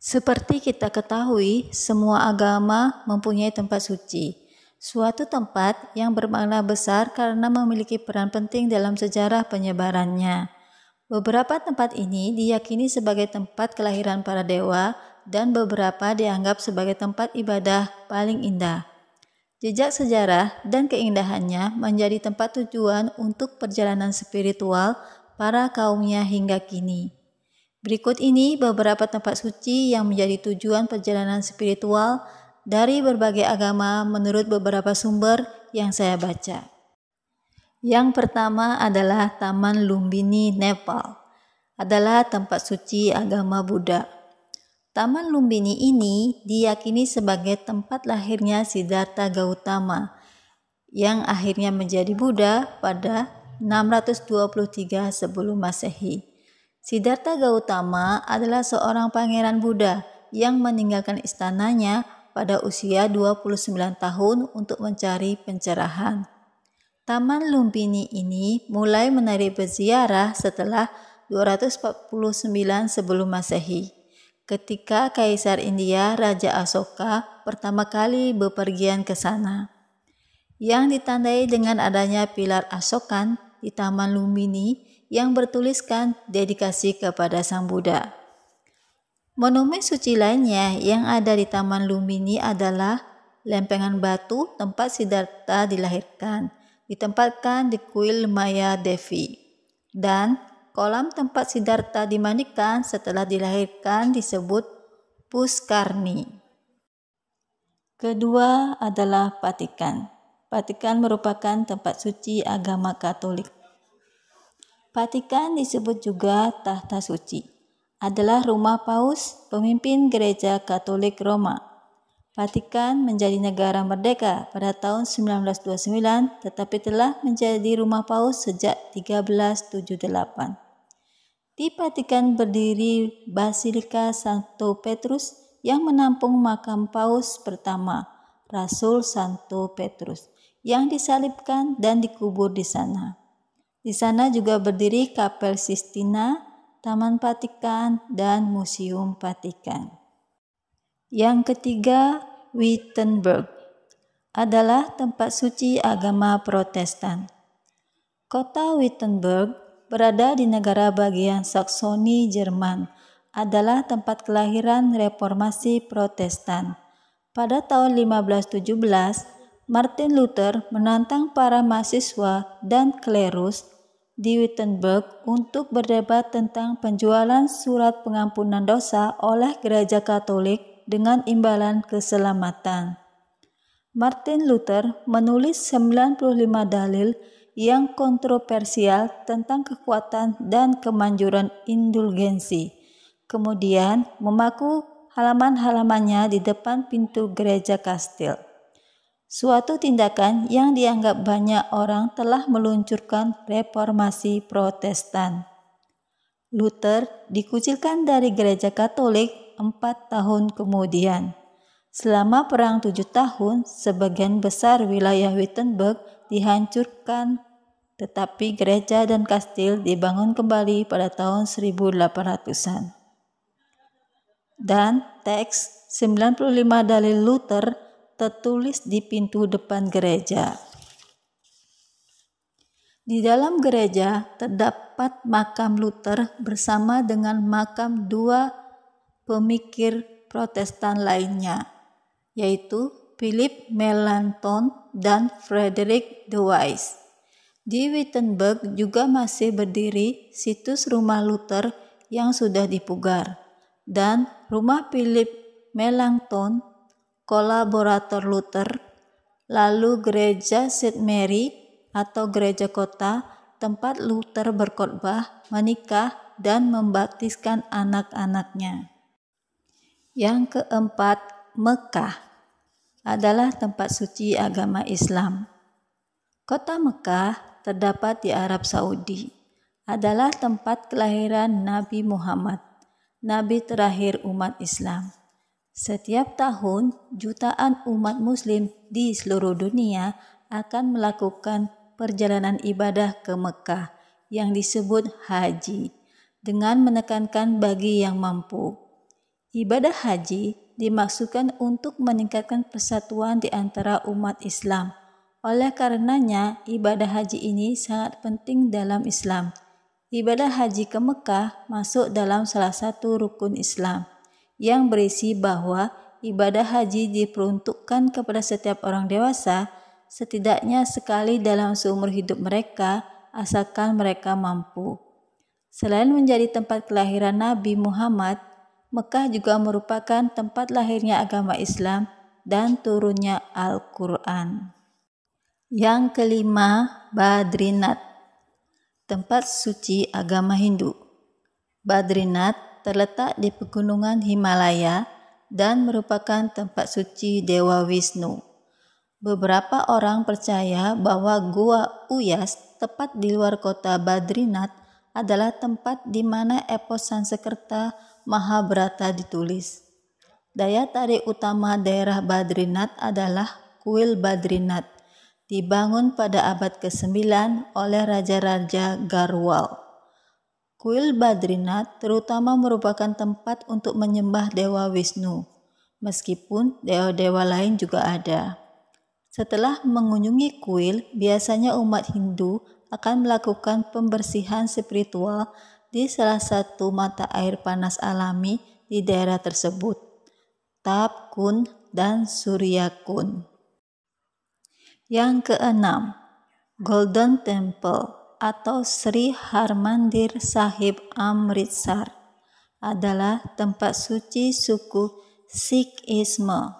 Seperti kita ketahui, semua agama mempunyai tempat suci, suatu tempat yang bermakna besar karena memiliki peran penting dalam sejarah penyebarannya. Beberapa tempat ini diyakini sebagai tempat kelahiran para dewa dan beberapa dianggap sebagai tempat ibadah paling indah. Jejak sejarah dan keindahannya menjadi tempat tujuan untuk perjalanan spiritual para kaumnya hingga kini. Berikut ini beberapa tempat suci yang menjadi tujuan perjalanan spiritual dari berbagai agama menurut beberapa sumber yang saya baca. Yang pertama adalah Taman Lumbini, Nepal. Adalah tempat suci agama Buddha. Taman Lumbini ini diyakini sebagai tempat lahirnya Siddhartha Gautama yang akhirnya menjadi Buddha pada 623 sebelum Masehi. Siddhartha Gautama adalah seorang pangeran Buddha yang meninggalkan istananya pada usia 29 tahun untuk mencari pencerahan. Taman Lumpini ini mulai menarik berziarah setelah 249 sebelum Masehi. Ketika Kaisar India Raja Asoka pertama kali bepergian ke sana. Yang ditandai dengan adanya pilar Asokan di Taman Lumbini yang bertuliskan dedikasi kepada Sang Buddha. Monumen suci lainnya yang ada di Taman Lumini adalah lempengan batu tempat Siddhartha dilahirkan, ditempatkan di kuil Maya Devi, dan kolam tempat Siddhartha dimandikan setelah dilahirkan disebut Puskarni. Kedua adalah Patikan. Patikan merupakan tempat suci agama Katolik. Vatikan disebut juga tahta suci. Adalah rumah paus pemimpin gereja Katolik Roma. Vatikan menjadi negara merdeka pada tahun 1929 tetapi telah menjadi rumah paus sejak 1378. Di Vatikan berdiri Basilika Santo Petrus yang menampung makam paus pertama, Rasul Santo Petrus, yang disalibkan dan dikubur di sana. Di sana juga berdiri Kapel Sistina, Taman Patikan, dan Museum Patikan. Yang ketiga, Wittenberg adalah tempat suci agama Protestan. Kota Wittenberg berada di negara bagian Saksoni, Jerman, adalah tempat kelahiran reformasi Protestan. Pada tahun 1517, Martin Luther menantang para mahasiswa dan klerus di Wittenberg untuk berdebat tentang penjualan surat pengampunan dosa oleh gereja Katolik dengan imbalan keselamatan. Martin Luther menulis 95 dalil yang kontroversial tentang kekuatan dan kemanjuran indulgensi. Kemudian memaku halaman-halamannya di depan pintu gereja kastil suatu tindakan yang dianggap banyak orang telah meluncurkan reformasi Protestan. Luther dikucilkan dari gereja Katolik empat tahun kemudian. Selama Perang Tujuh Tahun, sebagian besar wilayah Wittenberg dihancurkan, tetapi gereja dan kastil dibangun kembali pada tahun 1800-an. Dan teks 95 dalil Luther tertulis di pintu depan gereja. Di dalam gereja terdapat makam Luther bersama dengan makam dua pemikir Protestan lainnya, yaitu Philip Melanchthon dan Frederick the Wise. Di Wittenberg juga masih berdiri situs rumah Luther yang sudah dipugar dan rumah Philip Melanchthon kolaborator Luther, lalu gereja St. Mary atau gereja kota tempat Luther berkhotbah, menikah, dan membaptiskan anak-anaknya. Yang keempat, Mekah adalah tempat suci agama Islam. Kota Mekah terdapat di Arab Saudi, adalah tempat kelahiran Nabi Muhammad, nabi terakhir umat Islam. Setiap tahun, jutaan umat Muslim di seluruh dunia akan melakukan perjalanan ibadah ke Mekah yang disebut haji dengan menekankan bagi yang mampu. Ibadah haji dimaksudkan untuk meningkatkan persatuan di antara umat Islam. Oleh karenanya, ibadah haji ini sangat penting dalam Islam. Ibadah haji ke Mekah masuk dalam salah satu rukun Islam yang berisi bahwa ibadah haji diperuntukkan kepada setiap orang dewasa setidaknya sekali dalam seumur hidup mereka asalkan mereka mampu. Selain menjadi tempat kelahiran Nabi Muhammad, Mekah juga merupakan tempat lahirnya agama Islam dan turunnya Al-Quran. Yang kelima, Badrinat, tempat suci agama Hindu. Badrinat terletak di pegunungan Himalaya dan merupakan tempat suci Dewa Wisnu. Beberapa orang percaya bahwa Gua Uyas tepat di luar kota Badrinath adalah tempat di mana epos Sansekerta Mahabharata ditulis. Daya tarik utama daerah Badrinath adalah kuil Badrinath, dibangun pada abad ke-9 oleh Raja-Raja Garwal. Kuil Badrinath terutama merupakan tempat untuk menyembah Dewa Wisnu, meskipun dewa-dewa lain juga ada. Setelah mengunjungi kuil, biasanya umat Hindu akan melakukan pembersihan spiritual di salah satu mata air panas alami di daerah tersebut, Tap Kun dan Surya Kun. Yang keenam, Golden Temple atau Sri Harmandir Sahib Amritsar adalah tempat suci suku Sikhisme.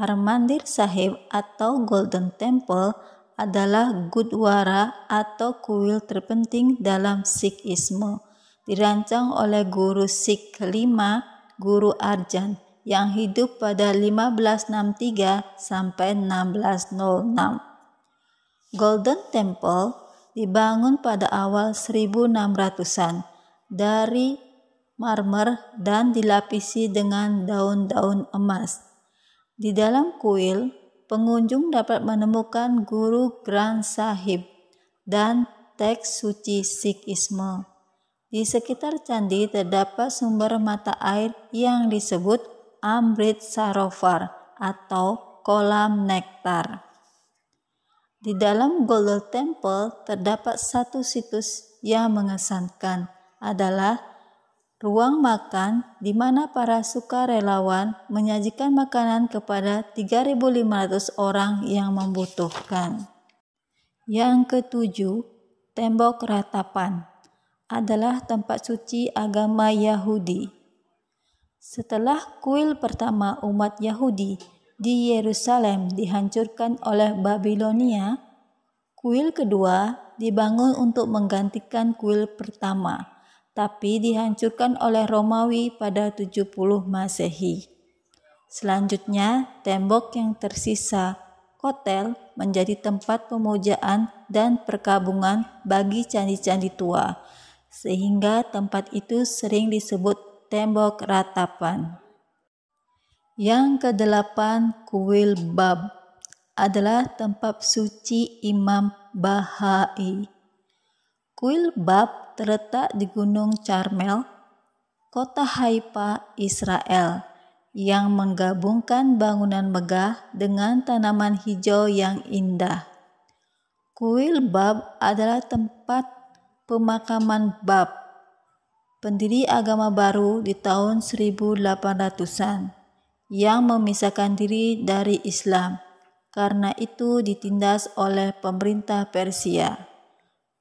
Harmandir Sahib atau Golden Temple adalah gudwara atau kuil terpenting dalam Sikhisme. Dirancang oleh guru Sikh kelima, Guru Arjan, yang hidup pada 1563 sampai 1606. Golden Temple dibangun pada awal 1600-an dari marmer dan dilapisi dengan daun-daun emas. Di dalam kuil, pengunjung dapat menemukan guru Grand Sahib dan teks suci Sikhisme. Di sekitar candi terdapat sumber mata air yang disebut Amrit Sarovar atau kolam nektar. Di dalam Golden Temple terdapat satu situs yang mengesankan adalah ruang makan di mana para sukarelawan menyajikan makanan kepada 3.500 orang yang membutuhkan. Yang ketujuh, tembok ratapan adalah tempat suci agama Yahudi. Setelah kuil pertama umat Yahudi di Yerusalem dihancurkan oleh Babilonia, kuil kedua dibangun untuk menggantikan kuil pertama, tapi dihancurkan oleh Romawi pada 70 Masehi. Selanjutnya, tembok yang tersisa, kotel, menjadi tempat pemujaan dan perkabungan bagi candi-candi tua, sehingga tempat itu sering disebut tembok ratapan. Yang kedelapan, kuil Bab adalah tempat suci Imam Bahai. Kuil Bab terletak di Gunung Carmel, kota Haifa, Israel, yang menggabungkan bangunan megah dengan tanaman hijau yang indah. Kuil Bab adalah tempat pemakaman Bab, pendiri agama baru di tahun 1800-an yang memisahkan diri dari Islam. Karena itu ditindas oleh pemerintah Persia.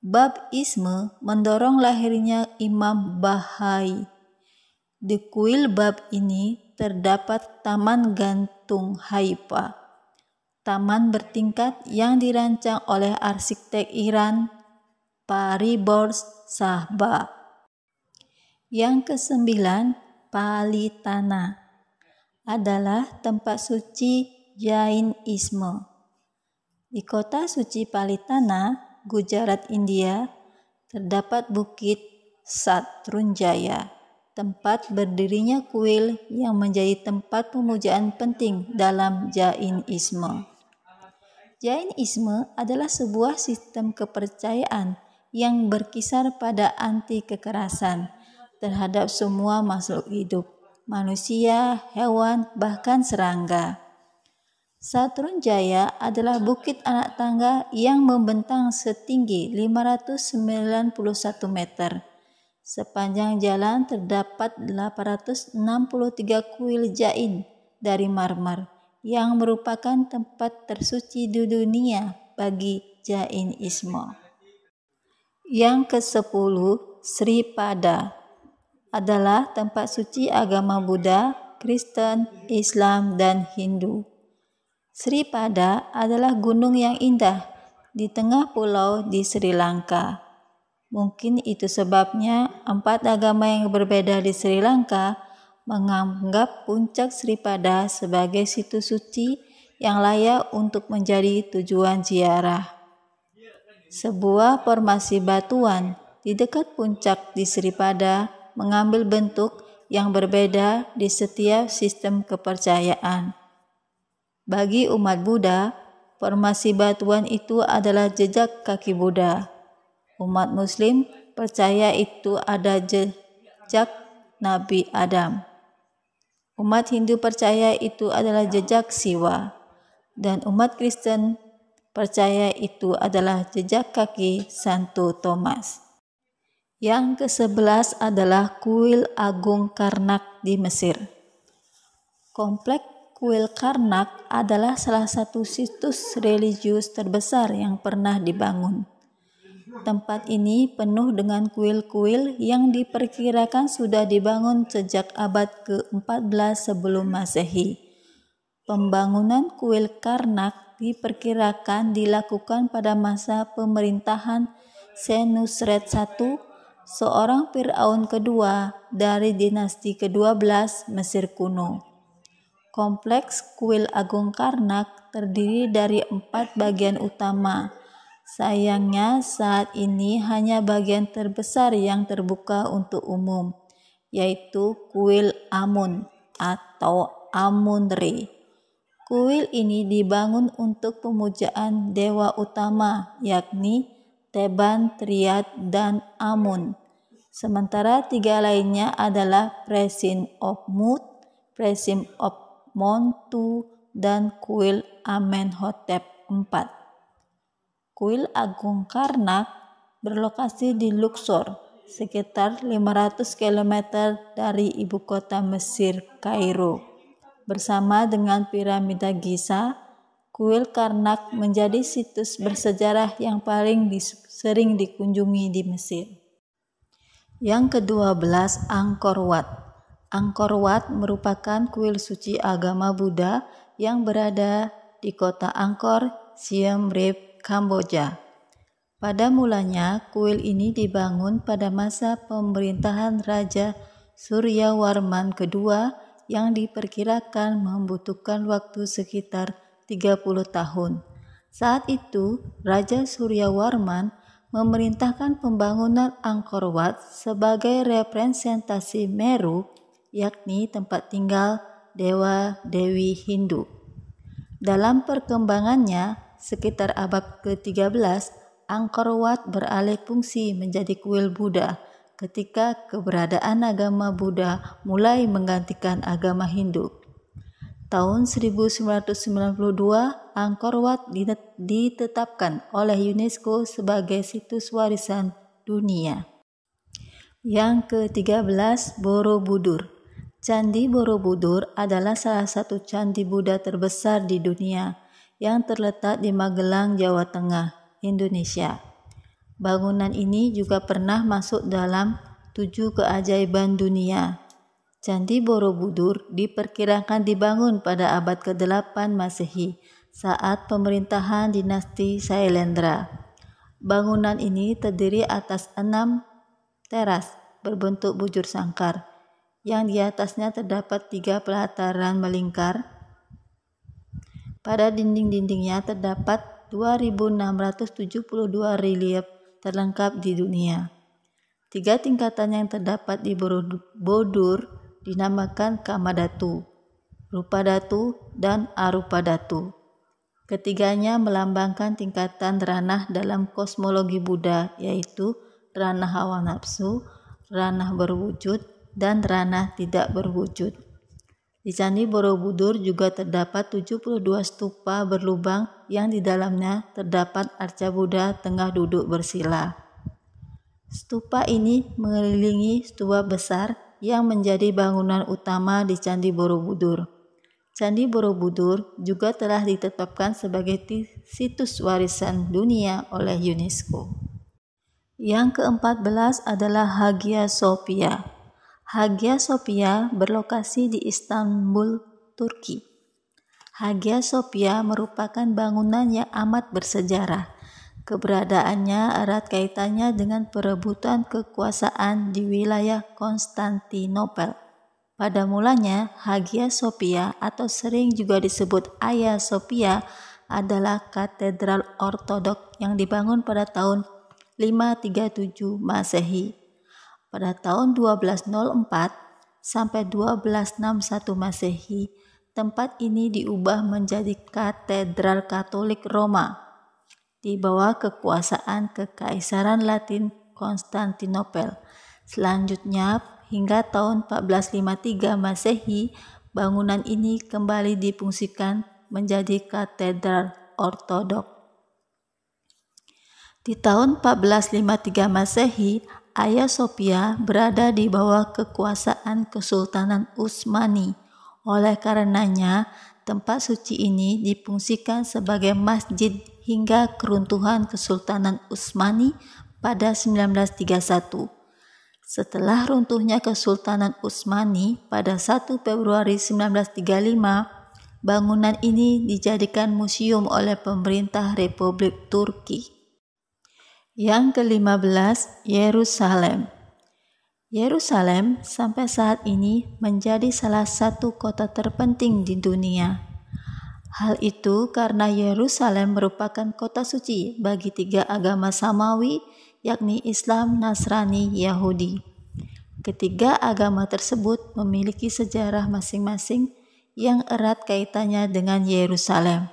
Bab Isme mendorong lahirnya Imam Bahai. Di kuil bab ini terdapat Taman Gantung Haifa. Taman bertingkat yang dirancang oleh arsitek Iran Paribors Sahba. Yang kesembilan, Palitana adalah tempat suci Jainisme. Di kota suci Palitana, Gujarat, India, terdapat Bukit Satrunjaya, tempat berdirinya kuil yang menjadi tempat pemujaan penting dalam Jainisme. Jainisme adalah sebuah sistem kepercayaan yang berkisar pada anti kekerasan terhadap semua makhluk hidup manusia, hewan, bahkan serangga. Satrunjaya adalah bukit anak tangga yang membentang setinggi 591 meter. Sepanjang jalan terdapat 863 kuil jain dari marmer yang merupakan tempat tersuci di dunia bagi Jainisme. Yang ke-10, Sri Pada adalah tempat suci agama Buddha, Kristen, Islam, dan Hindu. Sri Pada adalah gunung yang indah di tengah pulau di Sri Lanka. Mungkin itu sebabnya empat agama yang berbeda di Sri Lanka menganggap puncak Sri Pada sebagai situs suci yang layak untuk menjadi tujuan ziarah. Sebuah formasi batuan di dekat puncak di Sri Pada, mengambil bentuk yang berbeda di setiap sistem kepercayaan. Bagi umat Buddha, formasi batuan itu adalah jejak kaki Buddha. Umat Muslim percaya itu ada jejak Nabi Adam. Umat Hindu percaya itu adalah jejak Siwa, dan umat Kristen percaya itu adalah jejak kaki Santo Thomas. Yang ke-11 adalah kuil Agung Karnak di Mesir. Komplek kuil Karnak adalah salah satu situs religius terbesar yang pernah dibangun. Tempat ini penuh dengan kuil-kuil yang diperkirakan sudah dibangun sejak abad ke-14 sebelum Masehi. Pembangunan kuil Karnak diperkirakan dilakukan pada masa pemerintahan Senusret I seorang Fir'aun kedua dari dinasti ke-12 Mesir kuno. Kompleks kuil Agung Karnak terdiri dari empat bagian utama. Sayangnya saat ini hanya bagian terbesar yang terbuka untuk umum, yaitu kuil Amun atau Amunri. Kuil ini dibangun untuk pemujaan dewa utama, yakni Teban, Triad, dan Amun. Sementara tiga lainnya adalah Presin of Mut, Presim of Montu, dan Kuil Amenhotep IV. Kuil Agung Karnak berlokasi di Luxor, sekitar 500 km dari ibu kota Mesir, Kairo, bersama dengan piramida Giza Kuil Karnak menjadi situs bersejarah yang paling sering dikunjungi di Mesir. Yang ke-12, Angkor Wat. Angkor Wat merupakan kuil suci agama Buddha yang berada di kota Angkor, Siem Reap, Kamboja. Pada mulanya, kuil ini dibangun pada masa pemerintahan Raja Suryawarman II yang diperkirakan membutuhkan waktu sekitar 30 tahun. Saat itu, Raja Suryawarman memerintahkan pembangunan Angkor Wat sebagai representasi Meru, yakni tempat tinggal dewa-dewi Hindu. Dalam perkembangannya, sekitar abad ke-13, Angkor Wat beralih fungsi menjadi kuil Buddha ketika keberadaan agama Buddha mulai menggantikan agama Hindu. Tahun 1992, Angkor Wat ditetapkan oleh UNESCO sebagai situs warisan dunia. Yang ke-13, Borobudur. Candi Borobudur adalah salah satu candi Buddha terbesar di dunia yang terletak di Magelang, Jawa Tengah, Indonesia. Bangunan ini juga pernah masuk dalam tujuh keajaiban dunia Candi Borobudur diperkirakan dibangun pada abad ke-8 Masehi saat pemerintahan dinasti Sailendra. Bangunan ini terdiri atas enam teras berbentuk bujur sangkar, yang di atasnya terdapat tiga pelataran melingkar. Pada dinding-dindingnya terdapat 2.672 relief terlengkap di dunia. Tiga tingkatan yang terdapat di Borobudur dinamakan kamadatu, rupa datu, dan arupa datu. Ketiganya melambangkan tingkatan ranah dalam kosmologi Buddha, yaitu ranah hawa nafsu, ranah berwujud, dan ranah tidak berwujud. Di Candi Borobudur juga terdapat 72 stupa berlubang yang di dalamnya terdapat arca Buddha tengah duduk bersila. Stupa ini mengelilingi stupa besar yang menjadi bangunan utama di Candi Borobudur. Candi Borobudur juga telah ditetapkan sebagai situs warisan dunia oleh UNESCO. Yang keempat belas adalah Hagia Sophia. Hagia Sophia berlokasi di Istanbul, Turki. Hagia Sophia merupakan bangunan yang amat bersejarah Keberadaannya erat kaitannya dengan perebutan kekuasaan di wilayah Konstantinopel. Pada mulanya, Hagia Sophia atau sering juga disebut Hagia Sophia adalah katedral ortodok yang dibangun pada tahun 537 Masehi. Pada tahun 1204 sampai 1261 Masehi, tempat ini diubah menjadi Katedral Katolik Roma di bawah kekuasaan Kekaisaran Latin Konstantinopel. Selanjutnya, hingga tahun 1453 Masehi, bangunan ini kembali dipungsikan menjadi katedral ortodok. Di tahun 1453 Masehi, Hagia Sophia berada di bawah kekuasaan Kesultanan Utsmani. Oleh karenanya, tempat suci ini dipungsikan sebagai masjid hingga keruntuhan Kesultanan Utsmani pada 1931. Setelah runtuhnya Kesultanan Utsmani pada 1 Februari 1935, bangunan ini dijadikan museum oleh pemerintah Republik Turki. Yang ke-15, Yerusalem. Yerusalem sampai saat ini menjadi salah satu kota terpenting di dunia Hal itu karena Yerusalem merupakan kota suci bagi tiga agama Samawi, yakni Islam, Nasrani, Yahudi. Ketiga agama tersebut memiliki sejarah masing-masing yang erat kaitannya dengan Yerusalem.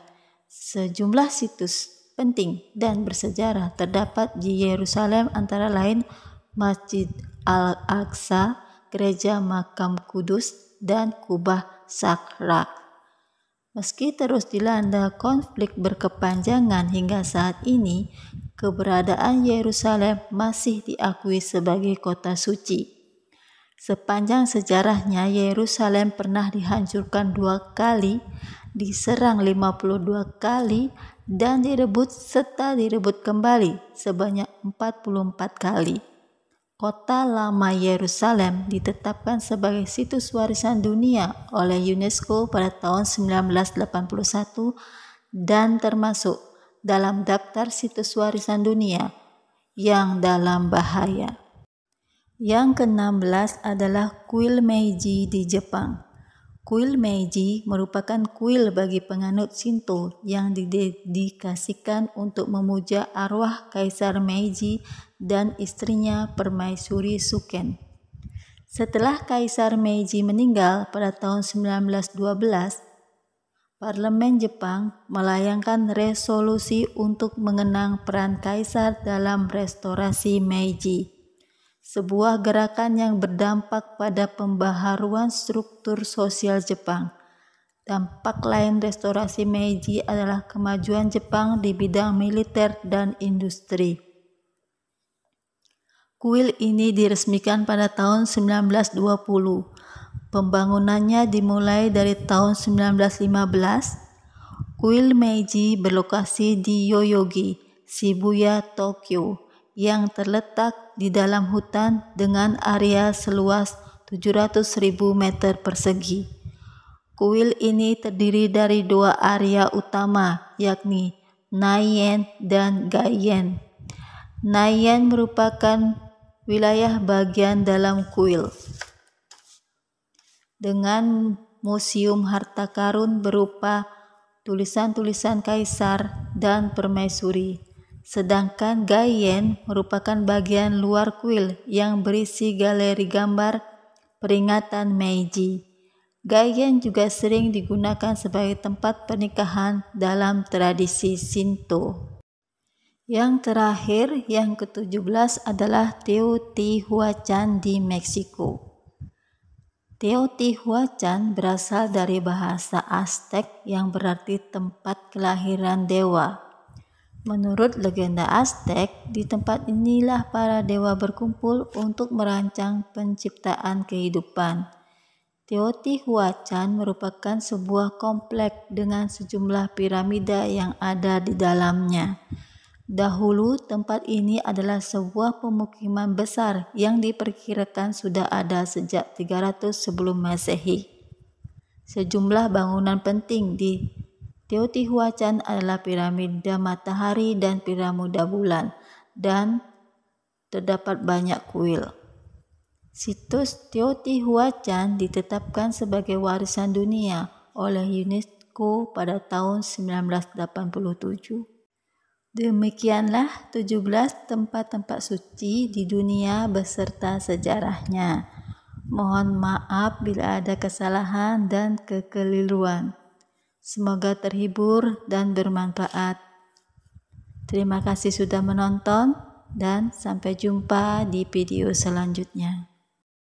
Sejumlah situs penting dan bersejarah terdapat di Yerusalem antara lain Masjid Al-Aqsa, Gereja Makam Kudus, dan Kubah Sakra. Meski terus dilanda konflik berkepanjangan hingga saat ini, keberadaan Yerusalem masih diakui sebagai kota suci. Sepanjang sejarahnya, Yerusalem pernah dihancurkan dua kali, diserang 52 kali, dan direbut serta direbut kembali sebanyak 44 kali. Kota lama Yerusalem ditetapkan sebagai situs warisan dunia oleh UNESCO pada tahun 1981 dan termasuk dalam daftar situs warisan dunia yang dalam bahaya. Yang ke-16 adalah kuil Meiji di Jepang. Kuil Meiji merupakan kuil bagi penganut Shinto yang didedikasikan untuk memuja arwah Kaisar Meiji dan istrinya Permaisuri Suken. Setelah Kaisar Meiji meninggal pada tahun 1912, Parlemen Jepang melayangkan resolusi untuk mengenang peran Kaisar dalam restorasi Meiji sebuah gerakan yang berdampak pada pembaharuan struktur sosial Jepang. Dampak lain restorasi Meiji adalah kemajuan Jepang di bidang militer dan industri. Kuil ini diresmikan pada tahun 1920. Pembangunannya dimulai dari tahun 1915. Kuil Meiji berlokasi di Yoyogi, Shibuya, Tokyo, yang terletak di dalam hutan dengan area seluas 700.000 meter persegi. Kuil ini terdiri dari dua area utama, yakni Nayen dan Gayen. Nayen merupakan wilayah bagian dalam kuil dengan museum harta karun berupa tulisan-tulisan kaisar dan permaisuri sedangkan Gayen merupakan bagian luar kuil yang berisi galeri gambar peringatan Meiji. Gayen juga sering digunakan sebagai tempat pernikahan dalam tradisi Shinto. Yang terakhir, yang ke-17 adalah Teotihuacan di Meksiko. Teotihuacan berasal dari bahasa Aztec yang berarti tempat kelahiran dewa. Menurut legenda Aztec, di tempat inilah para dewa berkumpul untuk merancang penciptaan kehidupan. Teotihuacan merupakan sebuah kompleks dengan sejumlah piramida yang ada di dalamnya. Dahulu tempat ini adalah sebuah pemukiman besar yang diperkirakan sudah ada sejak 300 sebelum Masehi. Sejumlah bangunan penting di Teotihuacan adalah piramida matahari dan piramida bulan dan terdapat banyak kuil. Situs Teotihuacan ditetapkan sebagai warisan dunia oleh UNESCO pada tahun 1987. Demikianlah 17 tempat-tempat suci di dunia beserta sejarahnya. Mohon maaf bila ada kesalahan dan kekeliruan. Semoga terhibur dan bermanfaat. Terima kasih sudah menonton, dan sampai jumpa di video selanjutnya.